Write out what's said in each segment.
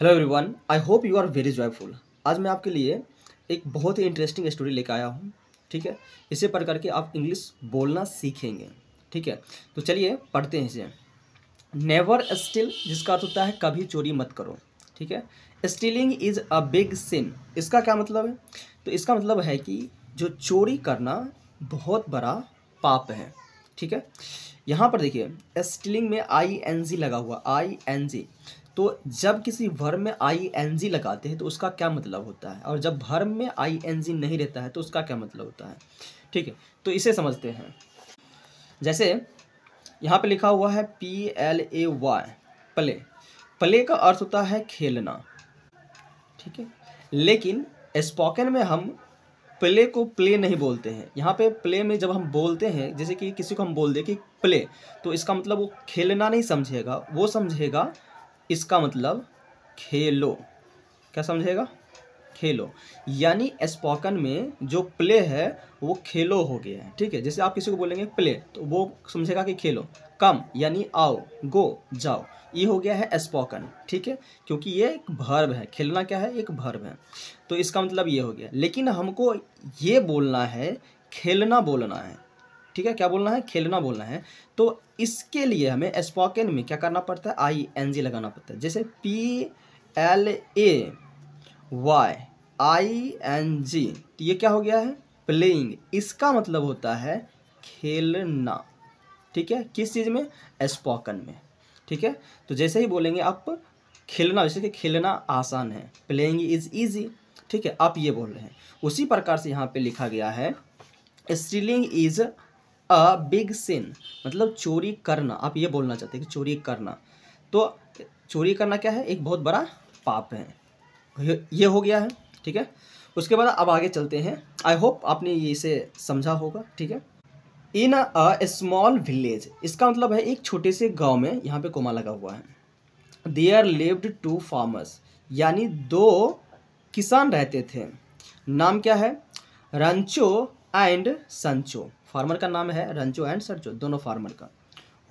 Hello everyone I hope you are very joyful आज मैं आपके लिए एक बहुत ही इंटरेस्टिंग स्टोरी लेकर आया हूँ ठीक है इसे पढ़ करके आप इंग्लिश बोलना सीखेंगे ठीक है तो चलिए पढ़ते हैं इसे नेवर स्टिल जिसका अर्थ होता है कभी चोरी मत करो ठीक है stealing is a big sin इसका क्या मतलब है तो इसका मतलब है कि जो चोरी करना बहुत बड़ा पाप है ठीक है यहाँ पर देखिए स्टीलिंग में आई एन जी लगा हुआ आई एन जी तो जब किसी वर्ब में आई एन जी लगाते हैं तो उसका क्या मतलब होता है और जब वर्ब में आई एन जी नहीं रहता है तो उसका क्या मतलब होता है ठीक है तो इसे समझते हैं जैसे यहाँ पे लिखा हुआ है P L A Y play play का अर्थ होता है खेलना ठीक है लेकिन स्पोकन में हम प्ले को प्ले नहीं बोलते हैं यहाँ पे प्ले में जब हम बोलते हैं जैसे कि किसी को हम बोल दें कि प्ले तो इसका मतलब वो खेलना नहीं समझेगा वो समझेगा इसका मतलब खेलो क्या समझेगा खेलो यानी स्पोकन में जो प्ले है वो खेलो हो गया है ठीक है जैसे आप किसी को बोलेंगे प्ले तो वो समझेगा कि खेलो कम यानी आओ गो जाओ ये हो गया है स्पोकन ठीक है क्योंकि ये एक भर्व है खेलना क्या है एक भर्व है तो इसका मतलब ये हो गया लेकिन हमको ये बोलना है खेलना बोलना है ठीक है क्या बोलना है खेलना बोलना है तो इसके लिए हमें स्पोकन में क्या करना पड़ता है आई एन जी लगाना पड़ता है जैसे P L A Y I N G तो ये क्या हो गया है प्लेइंग इसका मतलब होता है खेलना ठीक है किस चीज़ में स्पोकन में ठीक है तो जैसे ही बोलेंगे आप खेलना जैसे कि खेलना आसान है प्लेइंग इज़ ईजी ठीक है आप ये बोल रहे हैं उसी प्रकार से यहाँ पे लिखा गया है stealing is a big sin मतलब चोरी करना आप ये बोलना चाहते हैं कि चोरी करना तो चोरी करना क्या है एक बहुत बड़ा पाप है ये हो गया है ठीक है उसके बाद अब आगे चलते हैं आई होप आपने ये इसे समझा होगा ठीक है इन अ स्मॉल विलेज इसका मतलब है एक छोटे से गांव में यहाँ पे कोमा लगा हुआ है there lived two farmers यानी दो किसान रहते थे नाम क्या है रंचो एंड संचो फार्मर का नाम है रंजो एंड सरजो दोनों फार्मर का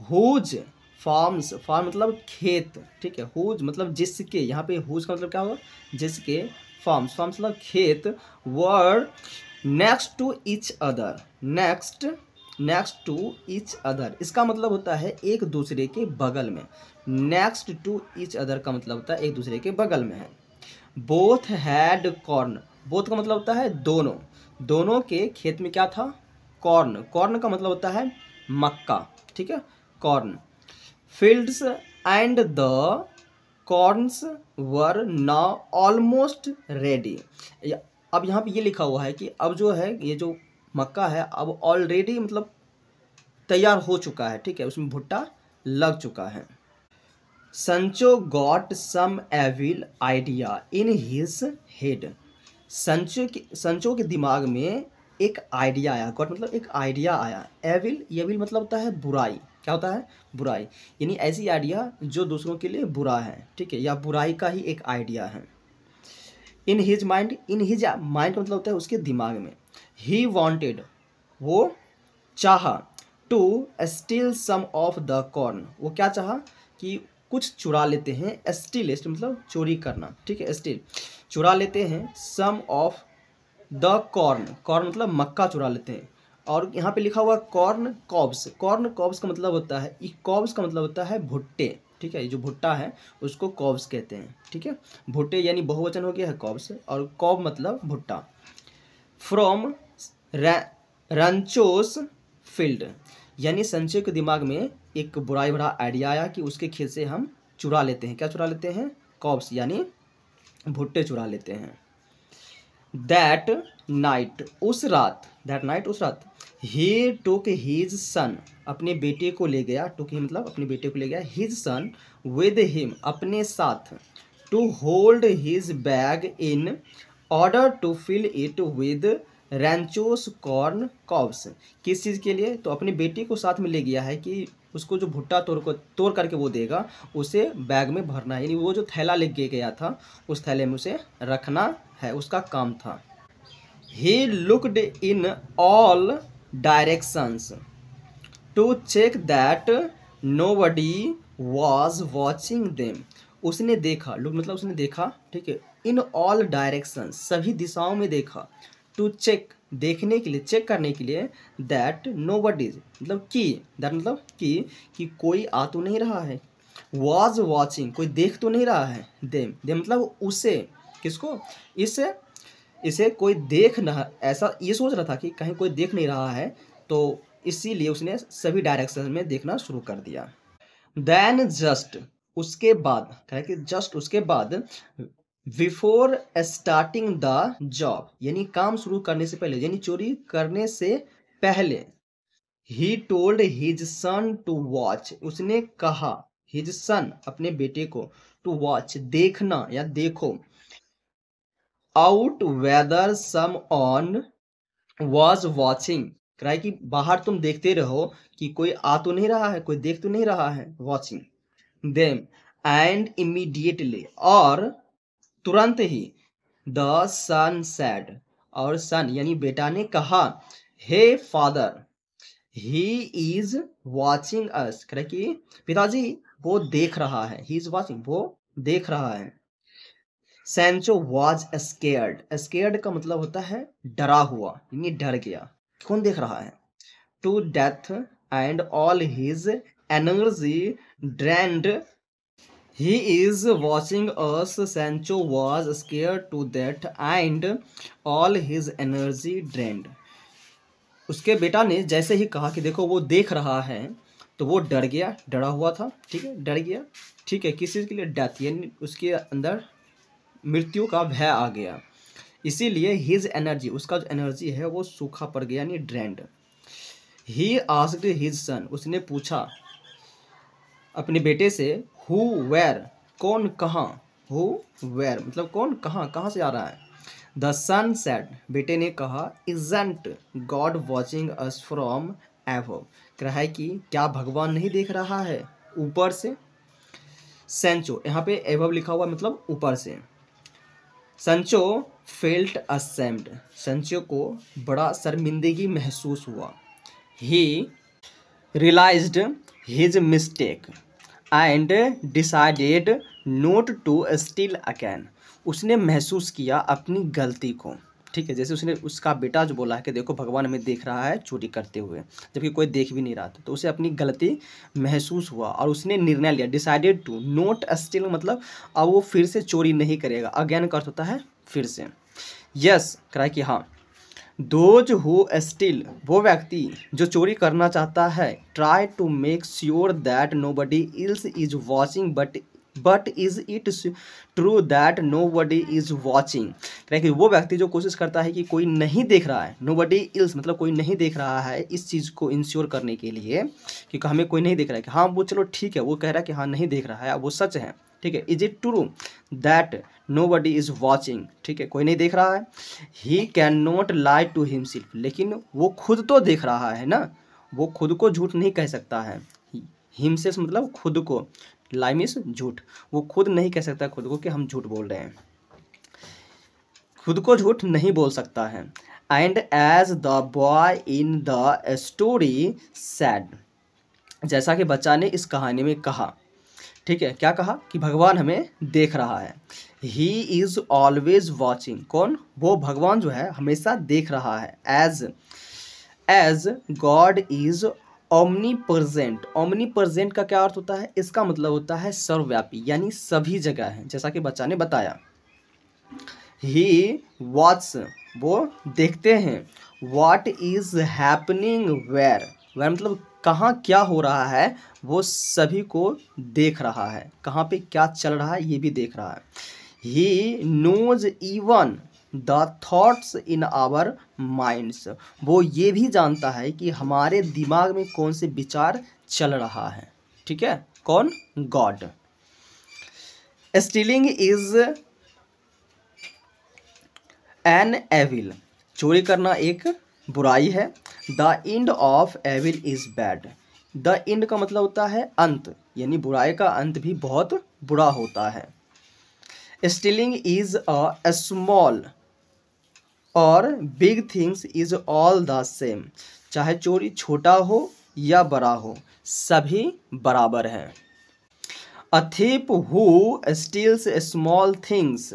हुज फार्म्स फार्म मतलब खेत ठीक है हुज मतलब जिसके यहाँ पे हुज का मतलब क्या होगा जिसके फार्म्स फार्म्स मतलब खेत were next to each other next next to each other इसका मतलब होता है एक दूसरे के बगल में नेक्स्ट टू इच अदर का मतलब होता है एक दूसरे के बगल में है बोथ हैड कॉर्न बोथ का मतलब होता है दोनों दोनों के खेत में क्या था कॉर्न कॉर्न का मतलब होता है मक्का ठीक है corn fields and the corns were ना ऑलमोस्ट रेडी अब यहाँ पे ये लिखा हुआ है कि अब जो है ये जो मक्का है अब ऑलरेडी मतलब तैयार हो चुका है ठीक है उसमें भुट्टा लग चुका है Sancho got some evil idea in his head Sancho के संचो के दिमाग में एक आइडिया आया गॉड मतलब एक आइडिया आया एविल एविल मतलब होता है बुराई क्या होता है बुराई यानी ऐसी आइडिया जो दूसरों के लिए बुरा है ठीक है या बुराई का ही एक आइडिया है in his mind in his mind मतलब होता है उसके दिमाग में ही वॉन्टेड वो चाह to steal some of the corn वो क्या चाह कि कुछ चुरा लेते हैं स्टील मतलब चोरी करना ठीक है स्टील चुरा लेते हैं some of the corn corn मतलब मक्का चुरा लेते हैं और यहाँ पे लिखा हुआ कॉर्न कॉब्स कॉर्न कॉब्स का मतलब होता है ई कॉब्स का मतलब होता है भुट्टे ठीक है ये जो भुट्टा है उसको कॉब्स कहते हैं ठीक है भुट्टे यानी बहुवचन हो गया है कॉब्स और कॉब मतलब भुट्टा फ्रॉम रंचोस फील्ड यानी संचय के दिमाग में एक बुराई भरा आइडिया आया कि उसके खेत से हम चुरा लेते हैं क्या चुरा लेते हैं कॉब्स यानी भुट्टे चुरा लेते हैं दैट नाइट उस रात दैट नाइट उस रात ही टुक हीज सन अपने बेटे को ले गया टुक ही मतलब अपने बेटे को ले गया हिज सन विद हिम अपने साथ to hold his bag in order to fill it with Rancho's corn cobs किस चीज़ के लिए तो अपनी बेटी को साथ में ले गया है कि उसको जो भुट्टा तोड़ को तोड़ करके वो देगा उसे बैग में भरना यानी वो जो थैला लेके गया था उस थैले में उसे रखना है उसका काम था he looked in all directions to check that nobody was watching them उसने देखा लुक मतलब उसने देखा ठीक है इन ऑल डायरेक्शन सभी दिशाओं में देखा टू चेक देखने के लिए चेक करने के लिए दैट नो बट इज मतलब कि दैट मतलब कि कि कोई आ तो नहीं रहा है वॉज वॉचिंग कोई देख तो नहीं रहा है देम दे मतलब उसे किसको इसे इसे कोई देख ना ऐसा ये सोच रहा था कि कहीं कोई देख नहीं रहा है तो इसीलिए उसने सभी डायरेक्शन में देखना शुरू कर दिया देन जस्ट उसके बाद कहें कि जस्ट उसके बाद बिफोर स्टार्टिंग द जॉब यानी काम शुरू करने से पहले यानी चोरी करने से पहले ही told his son to watch उसने कहा हिज सन अपने बेटे को टू वॉच देखना या देखो out whether someone was watching कराए कि बाहर तुम देखते रहो कि कोई आ तो नहीं रहा है कोई देख तो नहीं रहा है वॉचिंग देम एंड इमीडिएटली और तुरंत ही द सन सैड और सन यानी बेटा ने कहा hey father he is watching us correct कि पिताजी वो देख रहा है ही इज वॉचिंग वो देख रहा है सेंचो वॉज स्केर्ड स्केर्ड का मतलब होता है डरा हुआ यानी डर गया कौन देख रहा है to death and all his energy drained He is watching us. Sancho was scared to death and all his energy drained. उसके बेटा ने जैसे ही कहा कि देखो वो देख रहा है तो वो डर गया डरा हुआ था ठीक है डर गया ठीक है किसी के लिए डेथ यानी उसके अंदर मृत्यु का भय आ गया इसीलिए हिज एनर्जी उसका जो एनर्जी है वो सूखा पड़ गया यानी drained he asked his son उसने पूछा अपने बेटे से हु वेर कौन कहाँ हु वेर मतलब कौन कहाँ कहाँ से आ रहा है द सन सेट बेटे ने कहा isn't God watching us from above कह रहा है कि क्या भगवान नहीं देख रहा है ऊपर से सेंचो यहाँ पे एवव लिखा हुआ मतलब ऊपर से संचो फेल्ट असेम्ड संचो को बड़ा शर्मिंदगी महसूस हुआ he realized his mistake and decided not to steal again उसने महसूस किया अपनी गलती को ठीक है जैसे उसने उसका बेटा जो बोला है कि देखो भगवान हमें देख रहा है चोरी करते हुए जबकि कोई देख भी नहीं रहा था तो उसे अपनी गलती महसूस हुआ और उसने निर्णय लिया डिसाइडेड टू नोट स्टिल मतलब अब वो फिर से चोरी नहीं करेगा अगेन का अर्थ होता है फिर से यस yes, कि हाँ दोज हु स्टिल वो व्यक्ति जो चोरी करना चाहता है try to make sure that nobody else is watching but but is it true that nobody is watching कि वो व्यक्ति जो कोशिश करता है कि कोई नहीं देख रहा है नो बडी इल्स मतलब कोई नहीं देख रहा है इस चीज़ को इंश्योर करने के लिए कि हमें कोई नहीं देख रहा है कि हाँ वो चलो ठीक है वो कह रहा है कि हाँ नहीं देख रहा है वो सच है ठीक है is it true that nobody is watching ठीक है कोई नहीं देख रहा है he can not lie to him लेकिन वो खुद तो देख रहा है ना वो खुद को झूठ नहीं कह सकता है हिम मतलब खुद को लाई मिस झूठ वो खुद नहीं कह सकता खुद को कि हम झूठ बोल रहे हैं खुद को झूठ नहीं बोल सकता है and as the boy in the story said जैसा कि बच्चा ने इस कहानी में कहा ठीक है क्या कहा कि भगवान हमें देख रहा है ही इज़ ऑलवेज वॉचिंग कौन वो भगवान जो है हमेशा देख रहा है as as God is omnipresent omnipresent का क्या अर्थ होता है इसका मतलब होता है सर्वव्यापी यानी सभी जगह है जैसा कि बच्चा ने बताया ही वॉच वो देखते हैं what is happening where where मतलब कहाँ क्या हो रहा है वो सभी को देख रहा है कहाँ पे क्या चल रहा है ये भी देख रहा है he knows even the thoughts in our minds वो ये भी जानता है कि हमारे दिमाग में कौन से विचार चल रहा है ठीक है कौन God stealing is an evil चोरी करना एक बुराई है the end of evil is bad the end का मतलब होता है अंत यानी बुराई का अंत भी बहुत बुरा होता है स्टीलिंग इज अ स्मॉल और big things is all the same चाहे चोरी छोटा हो या बड़ा हो सभी बराबर है a thief who steals small things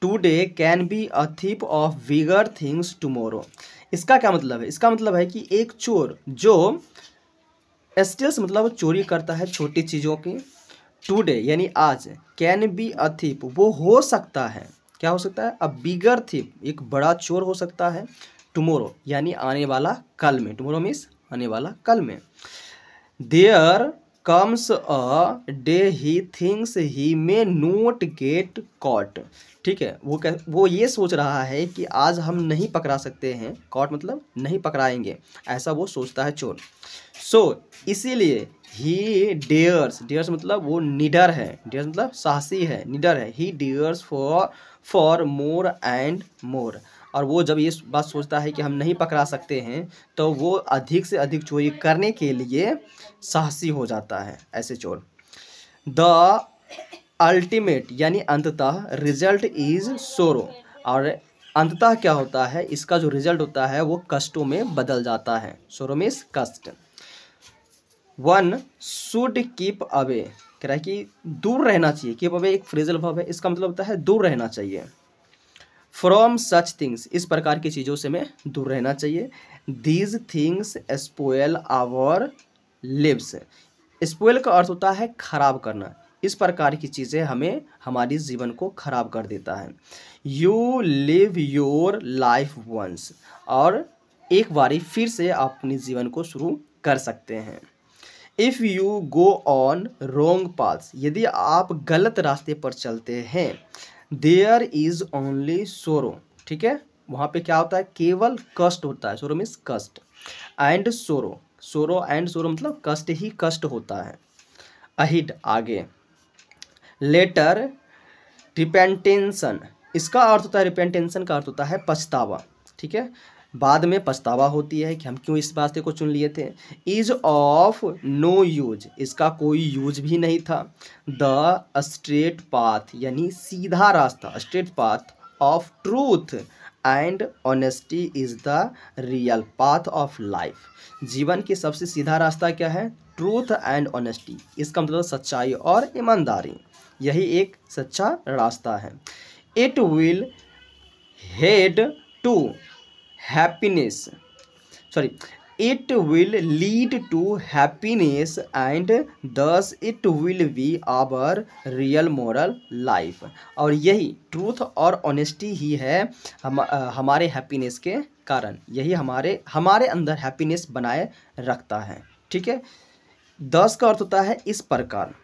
today can be a thief of bigger things tomorrow इसका क्या मतलब है इसका मतलब है कि एक चोर जो एस्टेस मतलब चोरी करता है छोटी चीज़ों की टूडे यानी आज कैन बी अ थीप वो हो सकता है क्या हो सकता है अ बिगर थीप एक बड़ा चोर हो सकता है टुमोरो यानी आने वाला कल में टुमोरो मीन्स आने वाला कल में there comes a day he thinks he may not get caught ठीक है वो कह वो ये सोच रहा है कि आज हम नहीं पकड़ा सकते हैं कॉट मतलब नहीं पकड़ाएंगे ऐसा वो सोचता है चोर सो so, इसीलिए ही डेयर्स डेयर्स मतलब वो निडर है डेयर्स मतलब साहसी है निडर है he dares for for more and more और वो जब ये बात सोचता है कि हम नहीं पकड़ा सकते हैं तो वो अधिक से अधिक चोरी करने के लिए साहसी हो जाता है ऐसे चोर द अल्टीमेट यानी अंततः रिजल्ट इज़ सोरो और अंततः क्या होता है इसका जो रिजल्ट होता है वो कष्टों में बदल जाता है सोरो मीन्स कष्ट वन शुड कीप अवे कह रहा है कि दूर रहना चाहिए कीप अवे एक फ्रिजल भाव है इसका मतलब होता है दूर रहना चाहिए फ्रॉम सच थिंग्स इस प्रकार की चीज़ों से हमें दूर रहना चाहिए these things spoil our lives spoil का अर्थ होता है खराब करना इस प्रकार की चीज़ें हमें हमारी जीवन को खराब कर देता है you live your life once और एक बारी फिर से आप अपने जीवन को शुरू कर सकते हैं if you go on wrong path यदि आप गलत रास्ते पर चलते हैं देयर इज ओनली सोरो ठीक है वहां पे क्या होता है केवल कष्ट होता है सोरो मीन्स कष्ट एंड सोरो सोरो एंड सोरो मतलब कष्ट ही कष्ट होता है अहिड आगे लेटर रिपेंटेंसन इसका अर्थ होता है रिपेंटेंशन का अर्थ होता है पछतावा ठीक है बाद में पछतावा होती है कि हम क्यों इस रास्ते को चुन लिए थे इज ऑफ नो यूज इसका कोई यूज भी नहीं था द स्ट्रेट पाथ यानी सीधा रास्ता straight path of truth and honesty is the real path of life जीवन की सबसे सीधा रास्ता क्या है ट्रूथ एंड ऑनेस्टी इसका मतलब सच्चाई और ईमानदारी यही एक सच्चा रास्ता है it will head to happiness sorry it will lead to happiness and thus it will be our real moral life और यही ट्रूथ और ऑनेस्टी ही है हम हमारे हैप्पीनेस के कारण यही हमारे हमारे अंदर हैप्पीनेस बनाए रखता है ठीक है दस का अर्थ होता है इस प्रकार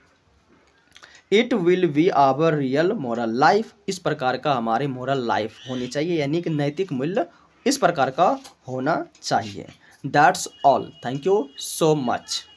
it will be our real moral life इस प्रकार का हमारे मॉरल लाइफ होनी चाहिए यानी कि नैतिक मूल्य इस प्रकार का होना चाहिए that's all thank you so much